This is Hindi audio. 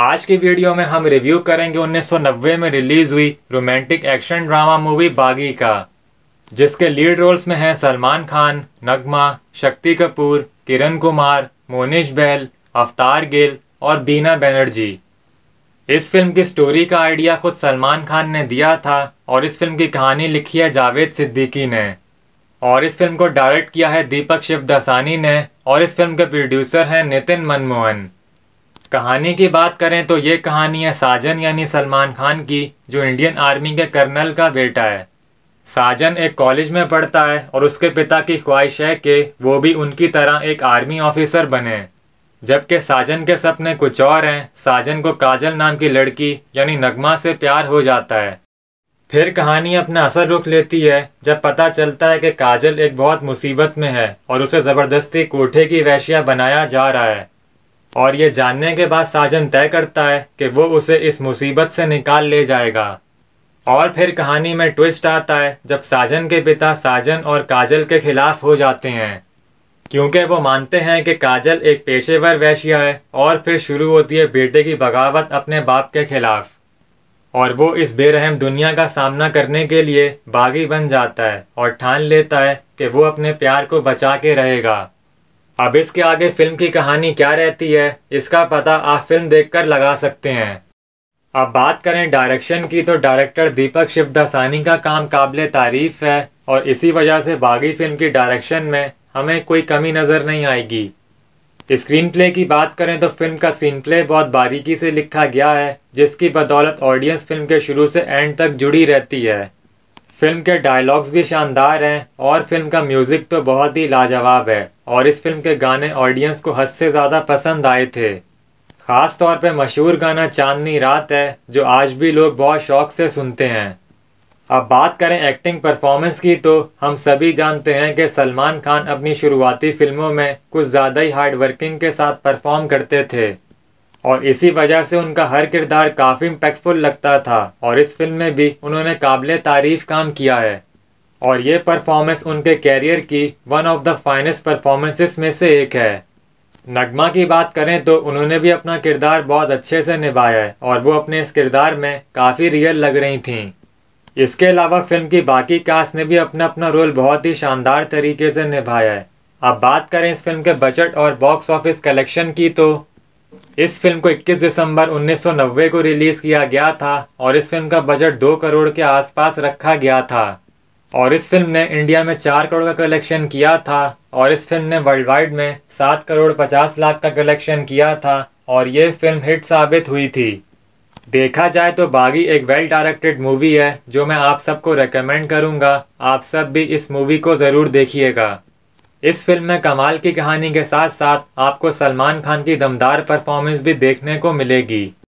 आज की वीडियो में हम रिव्यू करेंगे 1990 में रिलीज हुई रोमांटिक एक्शन ड्रामा मूवी बागी का जिसके लीड रोल्स में हैं सलमान खान नगमा शक्ति कपूर किरण कुमार मोनिश बैल अवतार गिल और बीना बनर्जी इस फिल्म की स्टोरी का आइडिया खुद सलमान खान ने दिया था और इस फिल्म की कहानी लिखी है जावेद सिद्दीकी ने और इस फिल्म को डायरेक्ट किया है दीपक शिवदासानी ने और इस फिल्म के प्रोड्यूसर हैं नितिन मनमोहन कहानी की बात करें तो ये कहानी है साजन यानी सलमान खान की जो इंडियन आर्मी के कर्नल का बेटा है साजन एक कॉलेज में पढ़ता है और उसके पिता की ख्वाहिश है कि वो भी उनकी तरह एक आर्मी ऑफिसर बने जबकि साजन के सपने कुछ और हैं साजन को काजल नाम की लड़की यानी नगमा से प्यार हो जाता है फिर कहानी अपना असर रुख लेती है जब पता चलता है कि काजल एक बहुत मुसीबत में है और उसे ज़बरदस्ती कोठे की वैश्या बनाया जा रहा है और ये जानने के बाद साजन तय करता है कि वो उसे इस मुसीबत से निकाल ले जाएगा और फिर कहानी में ट्विस्ट आता है जब साजन के पिता साजन और काजल के खिलाफ हो जाते हैं क्योंकि वो मानते हैं कि काजल एक पेशेवर वैश्या है और फिर शुरू होती है बेटे की बगावत अपने बाप के खिलाफ और वो इस बेरहम दुनिया का सामना करने के लिए बागी बन जाता है और ठान लेता है कि वो अपने प्यार को बचा के रहेगा अब इसके आगे फिल्म की कहानी क्या रहती है इसका पता आप फिल्म देखकर लगा सकते हैं अब बात करें डायरेक्शन की तो डायरेक्टर दीपक शिवदासानी का काम काबिल तारीफ है और इसी वजह से बागी फिल्म की डायरेक्शन में हमें कोई कमी नज़र नहीं आएगी स्क्रीन प्ले की बात करें तो फिल्म का स्क्रीन प्ले बहुत बारीकी से लिखा गया है जिसकी बदौलत ऑडियंस फिल्म के शुरू से एंड तक जुड़ी रहती है फिल्म के डायलॉग्स भी शानदार हैं और फिल्म का म्यूज़िक तो बहुत ही लाजवाब है और इस फिल्म के गाने ऑडियंस को हद से ज़्यादा पसंद आए थे ख़ास तौर पे मशहूर गाना चांदनी रात है जो आज भी लोग बहुत शौक से सुनते हैं अब बात करें एक्टिंग परफॉर्मेंस की तो हम सभी जानते हैं कि सलमान खान अपनी शुरुआती फिल्मों में कुछ ज़्यादा ही हार्ड वर्किंग के साथ परफॉर्म करते थे और इसी वजह से उनका हर किरदार काफ़ी इम्पैक्टफुल लगता था और इस फिल्म में भी उन्होंने काबिल तारीफ काम किया है और ये परफॉर्मेंस उनके कैरियर की one of the finest performances में से एक है नगमा की बात करें तो उन्होंने भी अपना किरदार बहुत अच्छे से निभाया है और वो अपने इस किरदार में काफ़ी रियल लग रही थीं इसके अलावा फिल्म की बाकी कास्ट ने भी अपना अपना रोल बहुत ही शानदार तरीके से निभाया है अब बात करें इस फिल्म के बजट और बॉक्स ऑफिस कलेक्शन की तो इस फिल्म को 21 दिसंबर 1990 को रिलीज किया गया था और इस फिल्म का बजट दो करोड़ के आसपास रखा गया था और इस फिल्म ने इंडिया में चार करोड़ का कलेक्शन किया था और इस फिल्म ने वर्ल्ड वाइड में सात करोड़ पचास लाख का कलेक्शन किया था और ये फिल्म हिट साबित हुई थी देखा जाए तो बागी एक वेल डायरेक्टेड मूवी है जो मैं आप सबको रिकमेंड करूँगा आप सब भी इस मूवी को ज़रूर देखिएगा इस फिल्म में कमाल की कहानी के साथ साथ आपको सलमान खान की दमदार परफॉर्मेंस भी देखने को मिलेगी